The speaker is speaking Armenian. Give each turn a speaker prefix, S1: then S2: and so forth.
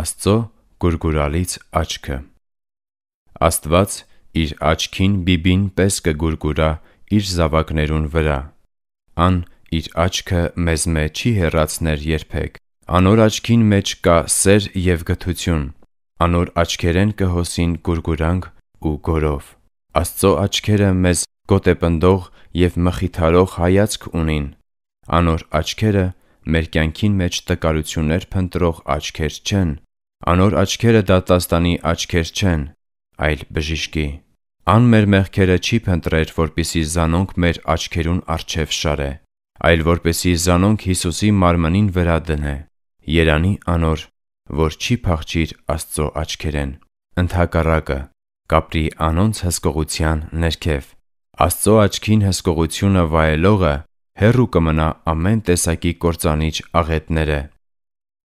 S1: Աստծո գուրգուրալից աչքը։ Աստված իր աչքին բիբին պես կգուրգուրա իր զավակներուն վրա։ Ան իր աչքը մեզ մեջ չի հեռացներ երբեք։ Անոր աչքին մեջ կա սեր եւ գթություն։ Անոր աչքերեն կհոսին գուրգուրանք ու գորով։ Աստծո աչքերը մեզ գոտեպնդող եւ մխիթարող հայացք ունին։ Անոր աչքերը մեր կյանքին մեջ տկարություններ փնտրող աչքեր չեն, Անոր աչքերը դատաստանի աչքեր չեն, այլ բժիշկի։ Ան մեր մեղքերը չի փնտրեր, որպիսի զանոնք մեր աչքերուն արչև շարե, այլ որպիսի զանոնք Հիսուսի մարմնին վրա դնե։ Երանի անոր, որ չի փախչիր Աստծո աչքերեն։ Ընթակառակը կապրի անոնց հսկողության ներքև։ Աստծո աչքին հսկողությունը վայելողը հերրու կմնա ամեն տեսակի կործանիչ աղետները։